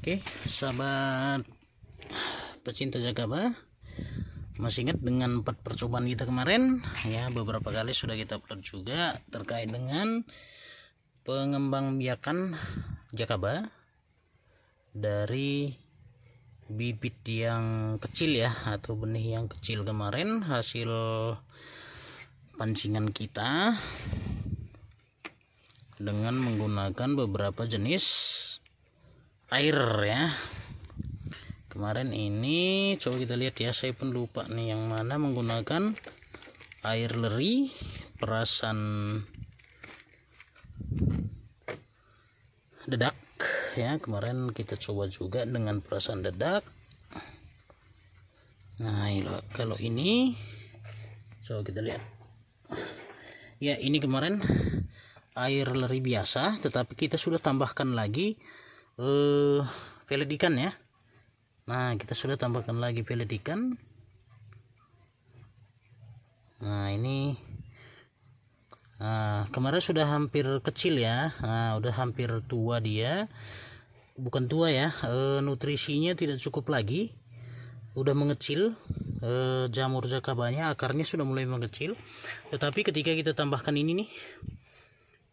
Oke, sahabat pecinta Jakaba, masih ingat dengan empat percobaan kita kemarin? Ya, beberapa kali sudah kita upload juga terkait dengan pengembang biakan Jakaba dari bibit yang kecil ya atau benih yang kecil kemarin hasil pancingan kita dengan menggunakan beberapa jenis air ya kemarin ini coba kita lihat ya saya pun lupa nih yang mana menggunakan air leri perasan dedak ya kemarin kita coba juga dengan perasan dedak nah kalau ini coba kita lihat ya ini kemarin air leri biasa tetapi kita sudah tambahkan lagi uh, pelet ikan ya nah kita sudah tambahkan lagi pelet ikan nah ini nah, kemarin sudah hampir kecil ya nah, udah hampir tua dia bukan tua ya eh, nutrisinya tidak cukup lagi udah mengecil e, jamur jakabanya akarnya sudah mulai mengecil tetapi ketika kita tambahkan ini nih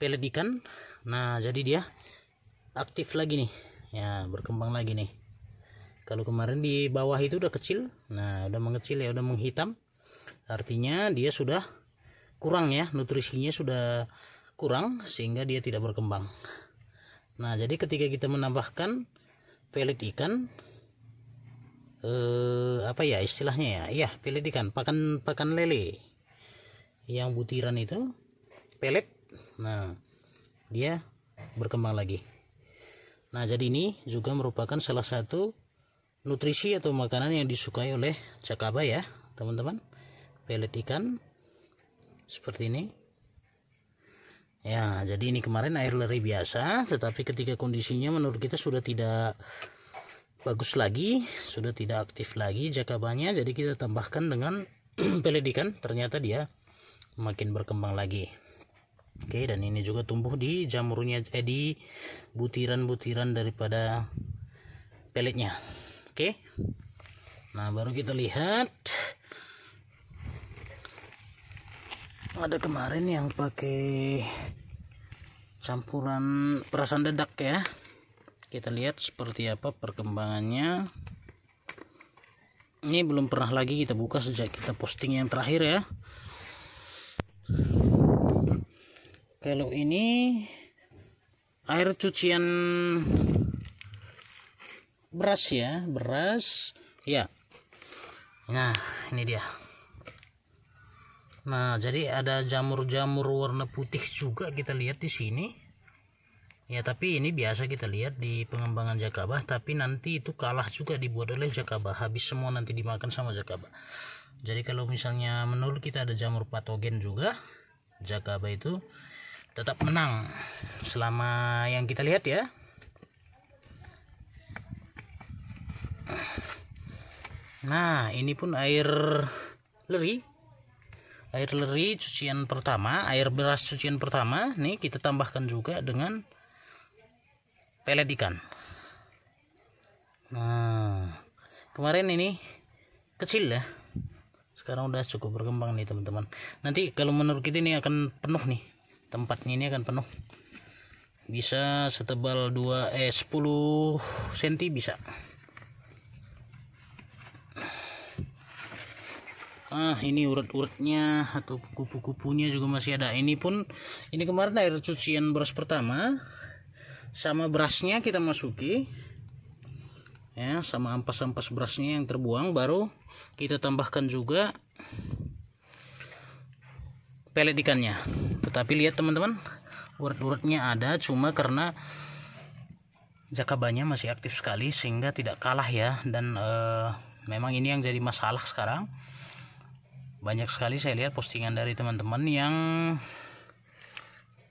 pelet ikan nah jadi dia aktif lagi nih ya berkembang lagi nih kalau kemarin di bawah itu udah kecil nah udah mengecil ya udah menghitam artinya dia sudah kurang ya nutrisinya sudah kurang sehingga dia tidak berkembang nah jadi ketika kita menambahkan pelet ikan eh, apa ya istilahnya ya iya pelet ikan pakan pakan lele yang butiran itu pelet nah dia berkembang lagi Nah, jadi ini juga merupakan salah satu nutrisi atau makanan yang disukai oleh cakaba ya, teman-teman. Pelet ikan seperti ini. Ya, jadi ini kemarin air leri biasa, tetapi ketika kondisinya menurut kita sudah tidak bagus lagi, sudah tidak aktif lagi jakabanya, jadi kita tambahkan dengan pelet ikan. Ternyata dia makin berkembang lagi. Oke, dan ini juga tumbuh di jamurnya eh di butiran-butiran daripada peletnya. Oke. Nah, baru kita lihat ada kemarin yang pakai campuran perasan dedak ya. Kita lihat seperti apa perkembangannya. Ini belum pernah lagi kita buka sejak kita posting yang terakhir ya kalau ini air cucian beras ya beras ya nah ini dia nah jadi ada jamur-jamur warna putih juga kita lihat di sini ya tapi ini biasa kita lihat di pengembangan jakabah tapi nanti itu kalah juga dibuat oleh jakabah habis semua nanti dimakan sama jakabah jadi kalau misalnya menurut kita ada jamur patogen juga jakabah itu tetap menang selama yang kita lihat ya nah ini pun air leri air leri cucian pertama air beras cucian pertama nih kita tambahkan juga dengan pelet ikan nah kemarin ini kecil ya sekarang udah cukup berkembang nih teman-teman nanti kalau menurut kita ini akan penuh nih tempatnya ini akan penuh bisa setebal 2 eh 10 cm bisa ah ini urut-urutnya atau kupu-kupunya juga masih ada ini pun ini kemarin air cucian beras pertama sama berasnya kita masuki ya sama ampas-ampas berasnya yang terbuang baru kita tambahkan juga pelet ikannya tetapi lihat teman-teman urut-urutnya ada cuma karena jakabannya masih aktif sekali sehingga tidak kalah ya dan e, memang ini yang jadi masalah sekarang banyak sekali saya lihat postingan dari teman-teman yang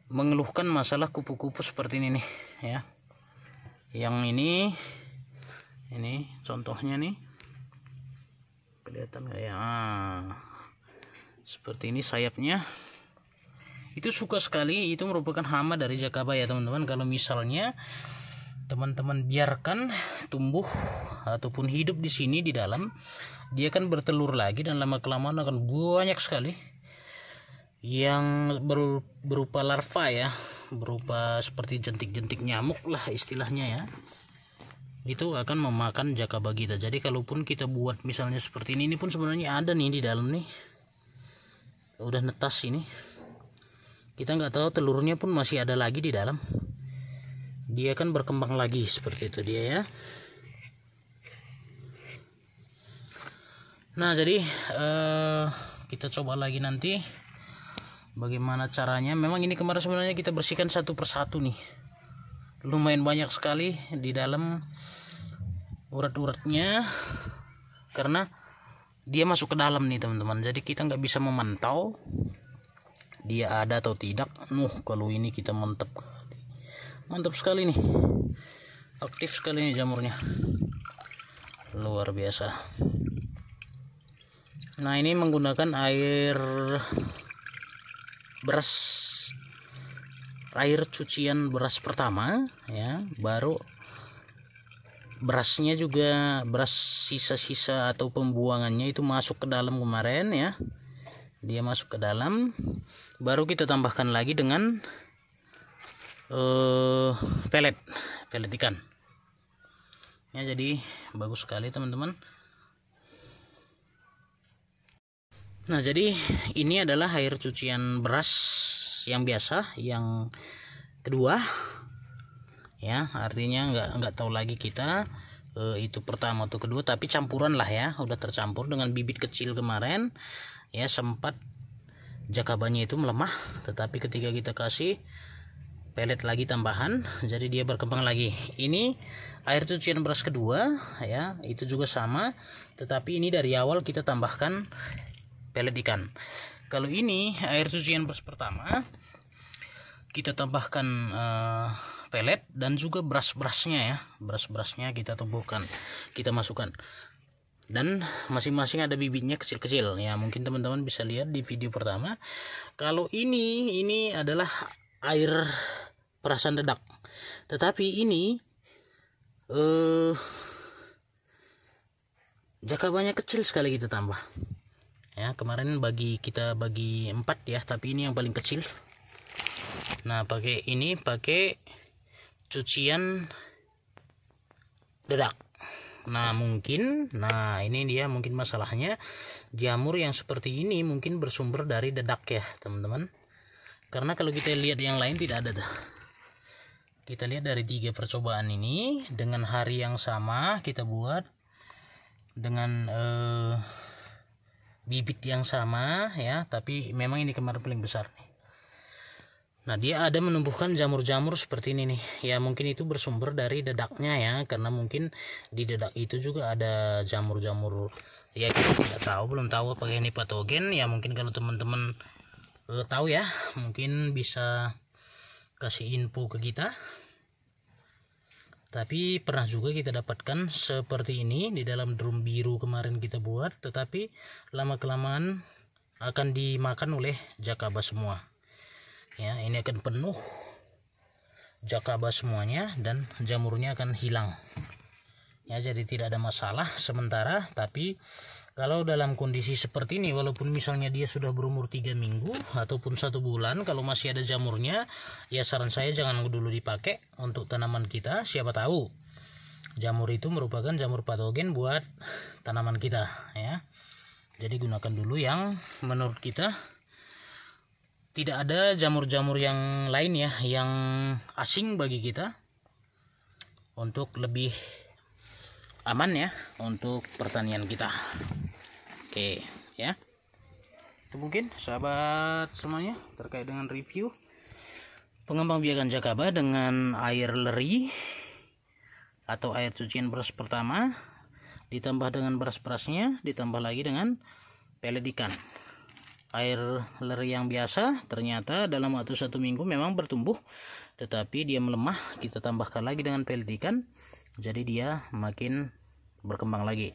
mengeluhkan masalah kupu-kupu seperti ini nih ya yang ini ini contohnya nih kelihatan kayak ya? ah seperti ini sayapnya itu suka sekali itu merupakan hama dari ya teman-teman kalau misalnya teman-teman biarkan tumbuh ataupun hidup di sini di dalam dia akan bertelur lagi dan lama kelamaan akan banyak sekali yang berupa larva ya berupa seperti jentik-jentik nyamuk lah istilahnya ya itu akan memakan jaka bagita jadi kalaupun kita buat misalnya seperti ini ini pun sebenarnya ada nih di dalam nih udah netas ini kita nggak tahu telurnya pun masih ada lagi di dalam dia kan berkembang lagi seperti itu dia ya nah jadi eh, kita coba lagi nanti bagaimana caranya memang ini kemarin sebenarnya kita bersihkan satu persatu nih lumayan banyak sekali di dalam urat-uratnya karena dia masuk ke dalam nih teman-teman jadi kita nggak bisa memantau dia ada atau tidak nuh kalau ini kita mantap kali mantap sekali nih aktif sekali nih jamurnya luar biasa nah ini menggunakan air beras air cucian beras pertama ya baru berasnya juga beras sisa-sisa atau pembuangannya itu masuk ke dalam kemarin ya dia masuk ke dalam baru kita tambahkan lagi dengan uh, pelet pelet ikan ya jadi bagus sekali teman-teman nah jadi ini adalah air cucian beras yang biasa yang kedua ya artinya nggak nggak tahu lagi kita e, itu pertama atau kedua tapi campuran lah ya udah tercampur dengan bibit kecil kemarin ya sempat jakabannya itu melemah tetapi ketika kita kasih pelet lagi tambahan jadi dia berkembang lagi ini air cucian beras kedua ya itu juga sama tetapi ini dari awal kita tambahkan pelet ikan kalau ini air cucian beras pertama kita tambahkan uh, pelet dan juga beras-berasnya ya beras-berasnya kita tumbuhkan kita masukkan dan masing-masing ada bibitnya kecil-kecil ya mungkin teman-teman bisa lihat di video pertama kalau ini ini adalah air perasan dedak tetapi ini eh jakabannya kecil sekali kita tambah ya kemarin bagi kita bagi empat ya tapi ini yang paling kecil nah pakai ini pakai cucian dedak Nah mungkin, nah ini dia mungkin masalahnya jamur yang seperti ini mungkin bersumber dari dedak ya teman-teman. Karena kalau kita lihat yang lain tidak ada Kita lihat dari tiga percobaan ini dengan hari yang sama kita buat dengan eh, bibit yang sama ya, tapi memang ini kemarin paling besar nih. Nah, dia ada menumbuhkan jamur-jamur seperti ini nih. Ya, mungkin itu bersumber dari dedaknya ya, karena mungkin di dedak itu juga ada jamur-jamur ya kita tidak tahu, belum tahu apakah ini patogen. Ya, mungkin kalau teman-teman eh, tahu ya, mungkin bisa kasih info ke kita. Tapi pernah juga kita dapatkan seperti ini di dalam drum biru kemarin kita buat, tetapi lama-kelamaan akan dimakan oleh jakaba semua ya ini akan penuh jakaba semuanya dan jamurnya akan hilang ya jadi tidak ada masalah sementara tapi kalau dalam kondisi seperti ini walaupun misalnya dia sudah berumur 3 minggu ataupun satu bulan kalau masih ada jamurnya ya saran saya jangan dulu dipakai untuk tanaman kita siapa tahu jamur itu merupakan jamur patogen buat tanaman kita ya jadi gunakan dulu yang menurut kita tidak ada jamur-jamur yang lain ya yang asing bagi kita untuk lebih aman ya untuk pertanian kita oke ya itu mungkin sahabat semuanya terkait dengan review pengembang biakan jakaba dengan air leri atau air cucian beras pertama ditambah dengan beras-berasnya ditambah lagi dengan pelet ikan air ler yang biasa ternyata dalam waktu satu minggu memang bertumbuh tetapi dia melemah kita tambahkan lagi dengan pelitikan jadi dia makin berkembang lagi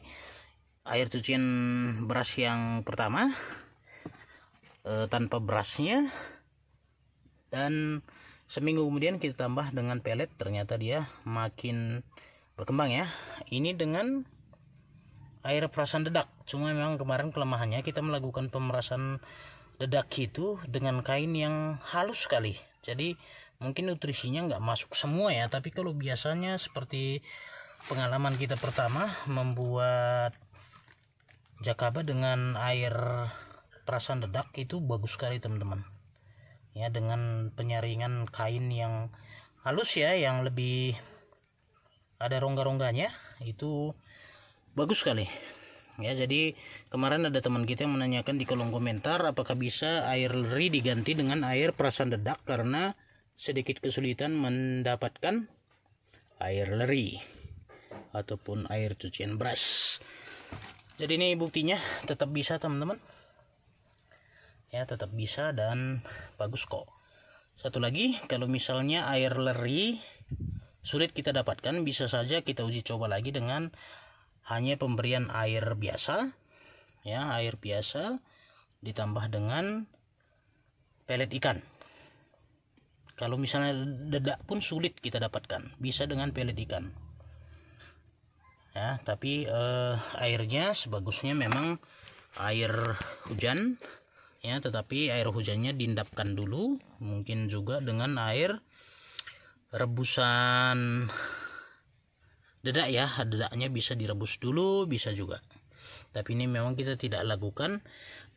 air cucian beras yang pertama e, tanpa berasnya dan seminggu kemudian kita tambah dengan pelet ternyata dia makin berkembang ya ini dengan air perasan dedak cuma memang kemarin kelemahannya kita melakukan pemerasan dedak itu dengan kain yang halus sekali jadi mungkin nutrisinya nggak masuk semua ya tapi kalau biasanya seperti pengalaman kita pertama membuat jakaba dengan air perasan dedak itu bagus sekali teman-teman ya dengan penyaringan kain yang halus ya yang lebih ada rongga-rongganya itu bagus sekali ya jadi kemarin ada teman kita yang menanyakan di kolom komentar apakah bisa air leri diganti dengan air perasan dedak karena sedikit kesulitan mendapatkan air leri ataupun air cucian beras jadi ini buktinya tetap bisa teman-teman ya tetap bisa dan bagus kok satu lagi kalau misalnya air leri sulit kita dapatkan bisa saja kita uji coba lagi dengan hanya pemberian air biasa ya air biasa ditambah dengan pelet ikan kalau misalnya dedak pun sulit kita dapatkan bisa dengan pelet ikan ya tapi eh, airnya sebagusnya memang air hujan ya tetapi air hujannya diendapkan dulu mungkin juga dengan air rebusan dedak ya dedaknya bisa direbus dulu bisa juga tapi ini memang kita tidak lakukan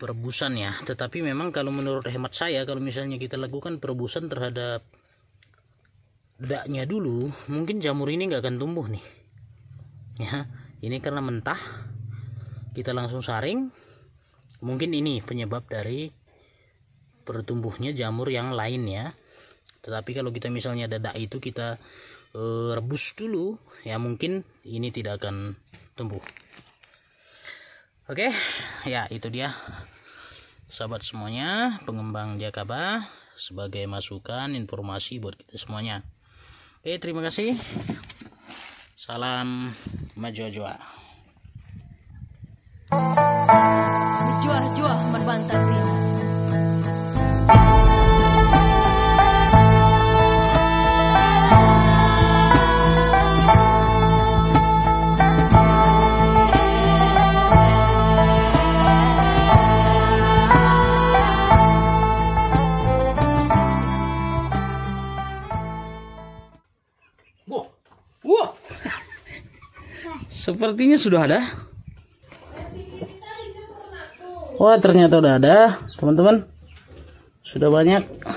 perebusan ya tetapi memang kalau menurut hemat saya kalau misalnya kita lakukan perebusan terhadap dedaknya dulu mungkin jamur ini nggak akan tumbuh nih ya ini karena mentah kita langsung saring mungkin ini penyebab dari pertumbuhnya jamur yang lain ya tetapi kalau kita misalnya dedak itu kita Eh, rebus dulu ya mungkin ini tidak akan tumbuh oke ya itu dia sahabat semuanya pengembang jakaba sebagai masukan informasi buat kita semuanya oke terima kasih salam maju juah majuah-juah merbantan sepertinya sudah ada. Wah, ternyata udah ada, teman-teman. Sudah banyak.